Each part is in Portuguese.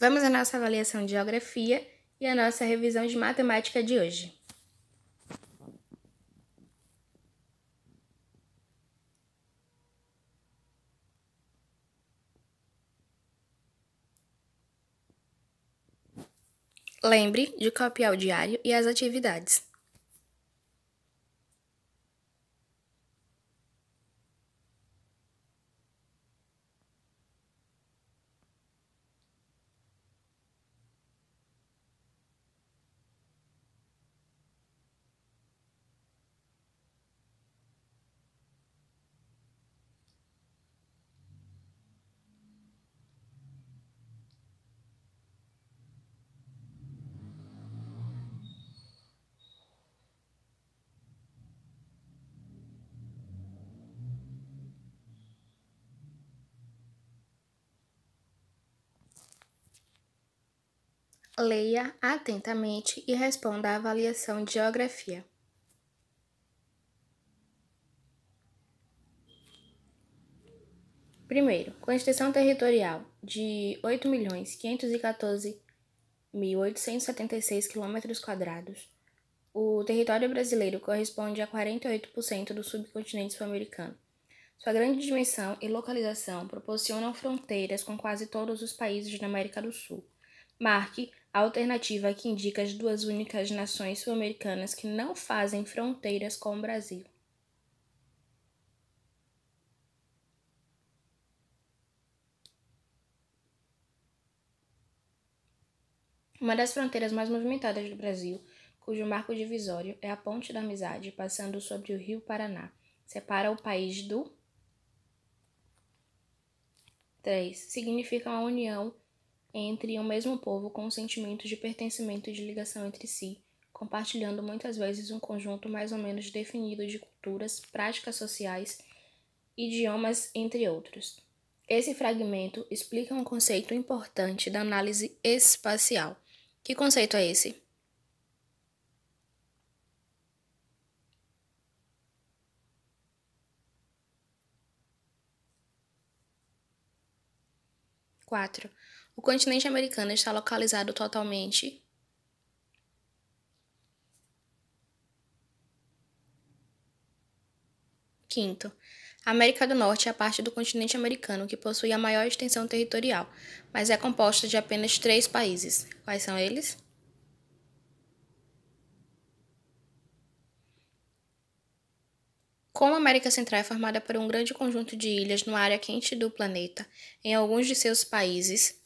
Vamos à nossa avaliação de geografia e à nossa revisão de matemática de hoje. Lembre de copiar o diário e as atividades. Leia atentamente e responda à avaliação de geografia. Primeiro, com extensão territorial de 8.514.876 km, o território brasileiro corresponde a 48% do subcontinente sul-americano. Sua grande dimensão e localização proporcionam fronteiras com quase todos os países da América do Sul. Marque alternativa que indica as duas únicas nações sul-americanas que não fazem fronteiras com o Brasil. Uma das fronteiras mais movimentadas do Brasil, cujo marco divisório é a Ponte da Amizade, passando sobre o Rio Paraná, separa o país do 3. Significa uma união entre o mesmo povo com um sentimento de pertencimento e de ligação entre si, compartilhando muitas vezes um conjunto mais ou menos definido de culturas, práticas sociais, idiomas, entre outros. Esse fragmento explica um conceito importante da análise espacial. Que conceito é esse? Quatro. O continente americano está localizado totalmente Quinto, a América do Norte é a parte do continente americano que possui a maior extensão territorial, mas é composta de apenas três países. Quais são eles? Como a América Central é formada por um grande conjunto de ilhas numa área quente do planeta, em alguns de seus países,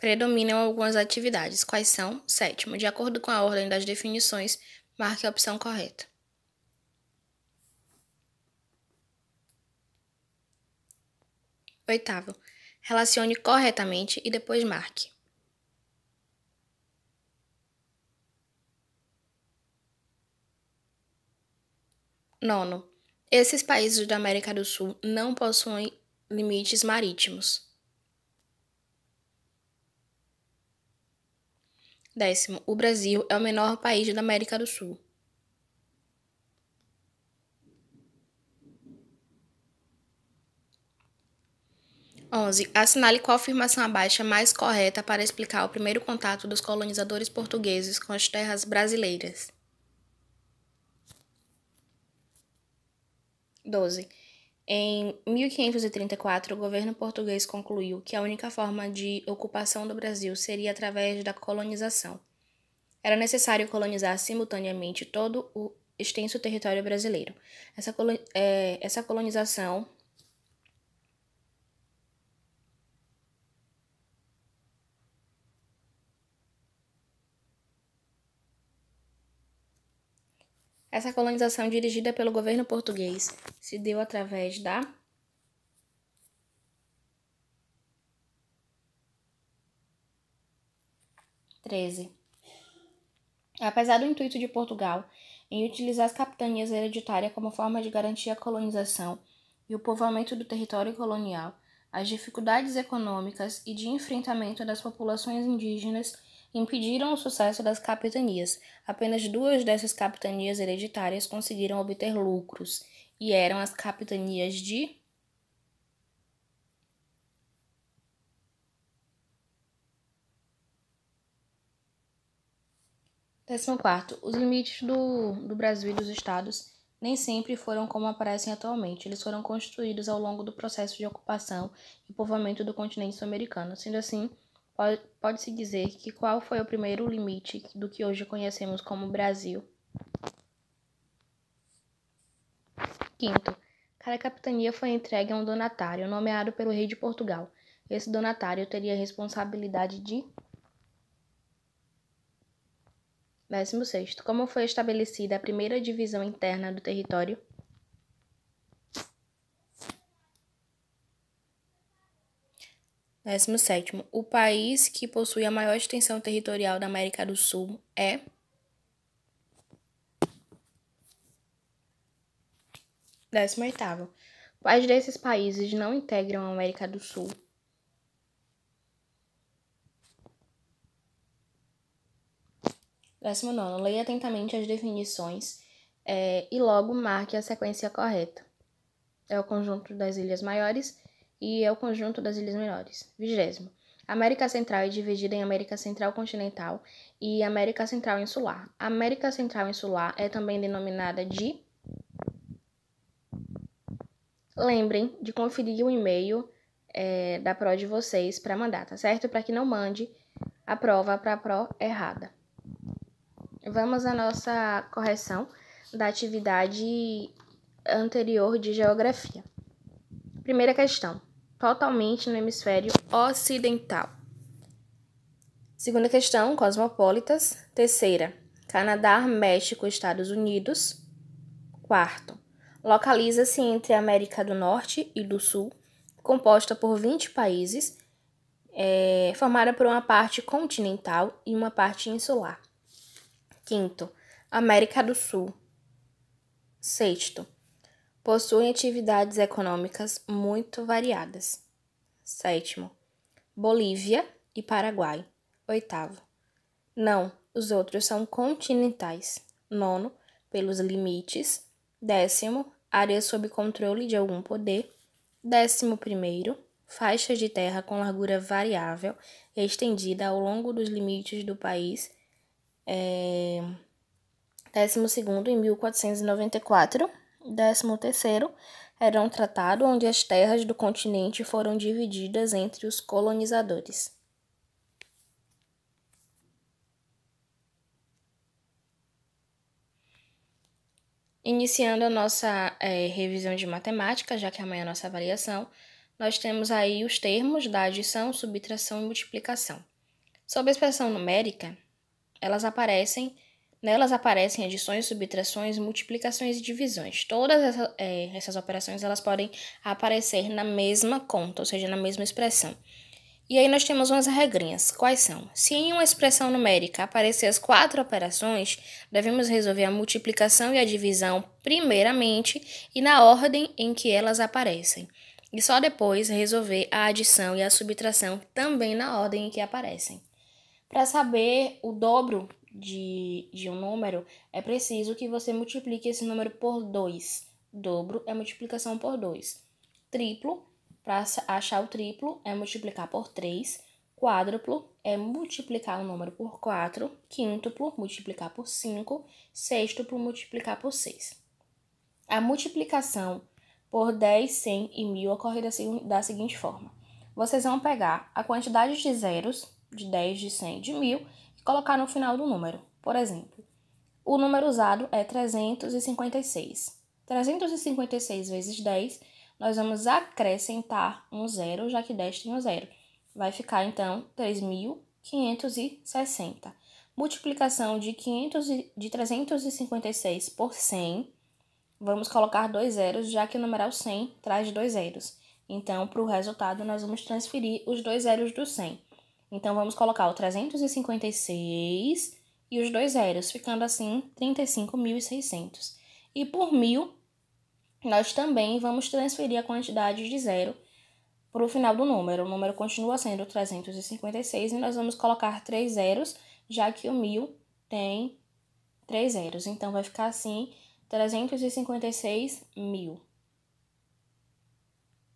predominam algumas atividades. Quais são? Sétimo, de acordo com a ordem das definições, marque a opção correta. Oitavo, relacione corretamente e depois marque. Nono, esses países da América do Sul não possuem limites marítimos. Décimo, o Brasil é o menor país da América do Sul. Onze, assinale qual afirmação abaixo é mais correta para explicar o primeiro contato dos colonizadores portugueses com as terras brasileiras. 12. Em 1534, o governo português concluiu que a única forma de ocupação do Brasil seria através da colonização. Era necessário colonizar simultaneamente todo o extenso território brasileiro. Essa, eh, colonização Essa colonização dirigida pelo governo português se deu através da Treze. Apesar do intuito de Portugal em utilizar as capitanias hereditárias como forma de garantir a colonização e o povoamento do território colonial, as dificuldades econômicas e de enfrentamento das populações indígenas impediram o sucesso das capitanias. Apenas duas dessas capitanias hereditárias conseguiram obter lucros, e eram as capitanias de Décimo quarto, os limites do, do Brasil e dos estados nem sempre foram como aparecem atualmente. Eles foram construídos ao longo do processo de ocupação e povoamento do continente sul-americano. Sendo assim, pode-se dizer que qual foi o primeiro limite do que hoje conhecemos como Brasil. Quinto, cada capitania foi entregue a um donatário nomeado pelo rei de Portugal. Esse donatário teria a responsabilidade de 16. Como foi estabelecida a primeira divisão interna do território? 17. O país que possui a maior extensão territorial da América do Sul é. Décimo oitavo. Quais desses países não integram a América do Sul? Décimo nono. Leia atentamente as definições é, e logo marque a sequência correta. É o conjunto das ilhas maiores e é o conjunto das ilhas menores. Vigésimo. América Central é dividida em América Central Continental e América Central Insular. América Central Insular é também denominada de. Lembrem de conferir o e-mail é, da PRO de vocês para mandar, tá certo? Para que não mande a prova para a PRO errada. Vamos à nossa correção da atividade anterior de geografia. Primeira questão totalmente no hemisfério ocidental. Segunda questão, cosmopolitas. Terceira, Canadá, México, Estados Unidos. Quarto, localiza-se entre a América do Norte e do Sul, composta por 20 países, é, formada por uma parte continental e uma parte insular. Quinto, América do Sul. Sexto, possuem atividades econômicas muito variadas. Sétimo, Bolívia e Paraguai. Oitavo, não, os outros são continentais. Nono, pelos limites. Décimo, áreas sob controle de algum poder. Décimo primeiro, faixas de terra com largura variável estendida ao longo dos limites do país. É... Décimo segundo, em 1494. Décimo terceiro era um tratado onde as terras do continente foram divididas entre os colonizadores. Iniciando a nossa é, revisão de matemática, já que amanhã é a nossa avaliação, nós temos aí os termos da adição, subtração e multiplicação. Sob a expressão numérica, elas aparecem Nelas aparecem adições, subtrações, multiplicações e divisões. Todas essa, é, essas operações elas podem aparecer na mesma conta, ou seja, na mesma expressão. E aí nós temos umas regrinhas. Quais são? Se em uma expressão numérica aparecer as quatro operações, devemos resolver a multiplicação e a divisão primeiramente e na ordem em que elas aparecem. E só depois resolver a adição e a subtração também na ordem em que aparecem. Para saber o dobro de, de um número, é preciso que você multiplique esse número por 2. Dobro é multiplicação por 2. Triplo, para achar o triplo, é multiplicar por 3. Quádruplo é multiplicar o número por 4. Quíntuplo, multiplicar por 5. Sextuplo, multiplicar por 6. A multiplicação por 10, 100 e 1000 ocorre da seguinte forma. Vocês vão pegar a quantidade de zeros, de 10, de 100, e de 1000, colocar no final do número. Por exemplo, o número usado é 356. 356 vezes 10, nós vamos acrescentar um zero, já que 10 tem um zero. Vai ficar então 3.560. Multiplicação de, 500 e, de 356 por 100. Vamos colocar dois zeros, já que o numeral 100 traz dois zeros. Então, para o resultado, nós vamos transferir os dois zeros do 100. Então, vamos colocar o 356 e os dois zeros, ficando assim 35.600. E por mil, nós também vamos transferir a quantidade de zero para o final do número. O número continua sendo 356 e nós vamos colocar três zeros, já que o mil tem três zeros. Então, vai ficar assim 356.000. mil.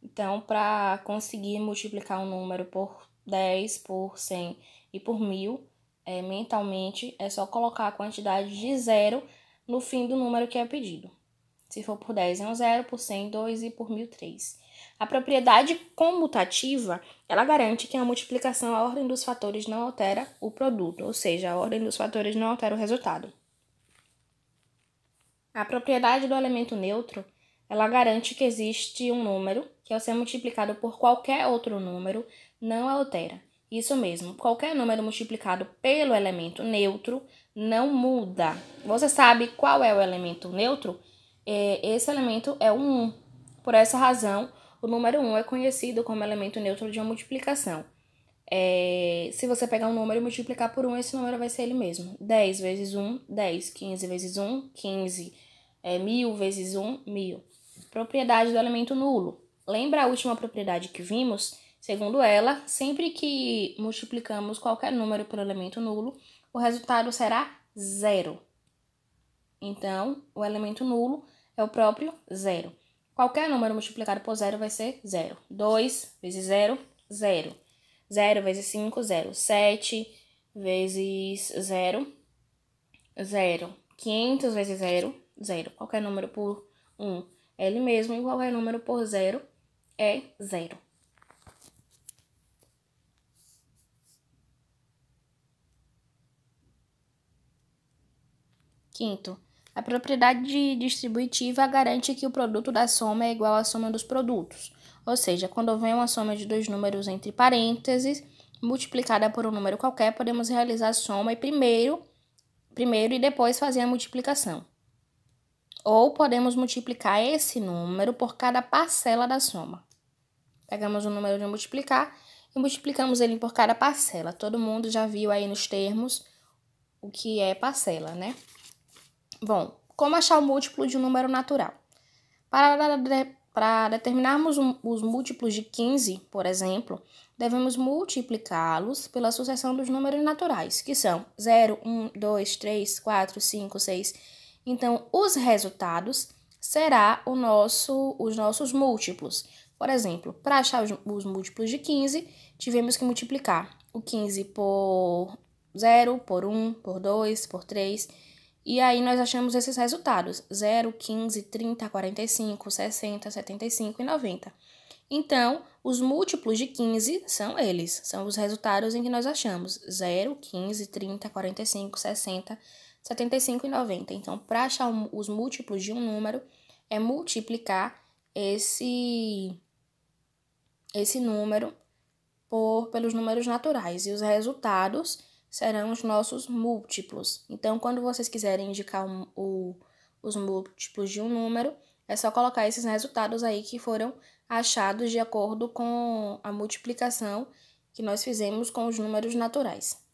Então, para conseguir multiplicar um número por 10 por 100 e por 1000 é, mentalmente, é só colocar a quantidade de zero no fim do número que é pedido. Se for por 10 é um zero, por 100 2 e por 1000 3. A propriedade comutativa, ela garante que a multiplicação, a ordem dos fatores não altera o produto, ou seja, a ordem dos fatores não altera o resultado. A propriedade do elemento neutro, ela garante que existe um número que ao é ser multiplicado por qualquer outro número, não altera. Isso mesmo, qualquer número multiplicado pelo elemento neutro não muda. Você sabe qual é o elemento neutro? É, esse elemento é o 1. Por essa razão, o número 1 é conhecido como elemento neutro de uma multiplicação. É, se você pegar um número e multiplicar por 1, esse número vai ser ele mesmo. 10 vezes 1, 10. 15 vezes 1, 15. É, 1000 vezes 1, 1000. Propriedade do elemento nulo. Lembra a última propriedade que vimos? Segundo ela, sempre que multiplicamos qualquer número pelo elemento nulo, o resultado será zero. Então, o elemento nulo é o próprio zero. Qualquer número multiplicado por zero vai ser zero. 2 vezes 0, 0. 0 vezes 5, 0. 7 vezes 0, 0. 500 vezes 0, 0. Qualquer número por 1 um, é ele mesmo, e qualquer número por 0 é zero. Quinto, a propriedade distributiva garante que o produto da soma é igual à soma dos produtos, ou seja, quando vem uma soma de dois números entre parênteses multiplicada por um número qualquer, podemos realizar a soma e primeiro, primeiro e depois fazer a multiplicação. Ou podemos multiplicar esse número por cada parcela da soma. Pegamos o número de multiplicar e multiplicamos ele por cada parcela. Todo mundo já viu aí nos termos o que é parcela, né? Bom, como achar o múltiplo de um número natural? Para, de, para determinarmos um, os múltiplos de 15, por exemplo, devemos multiplicá-los pela sucessão dos números naturais, que são 0, 1, 2, 3, 4, 5, 6, então, os resultados será o nosso, os nossos múltiplos. Por exemplo, para achar os, os múltiplos de 15, tivemos que multiplicar o 15 por 0, por 1, por 2, por 3. E aí nós achamos esses resultados: 0, 15, 30, 45, 60, 75 e 90. Então, os múltiplos de 15 são eles, são os resultados em que nós achamos 0, 15, 30, 45, 60, 75 e 90. Então, para achar os múltiplos de um número, é multiplicar esse esse número por pelos números naturais e os resultados serão os nossos múltiplos. Então, quando vocês quiserem indicar o, os múltiplos de um número, é só colocar esses resultados aí que foram achados de acordo com a multiplicação que nós fizemos com os números naturais.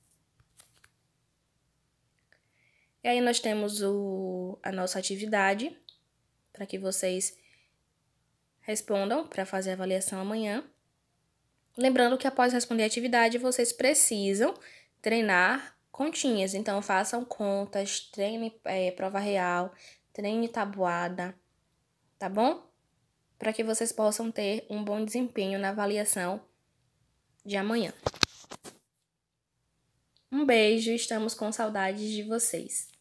E aí nós temos o, a nossa atividade para que vocês respondam para fazer a avaliação amanhã. Lembrando que após responder a atividade, vocês precisam treinar continhas. Então, façam contas, treine é, prova real, treine tabuada, tá bom? Para que vocês possam ter um bom desempenho na avaliação de amanhã. Um beijo, estamos com saudades de vocês.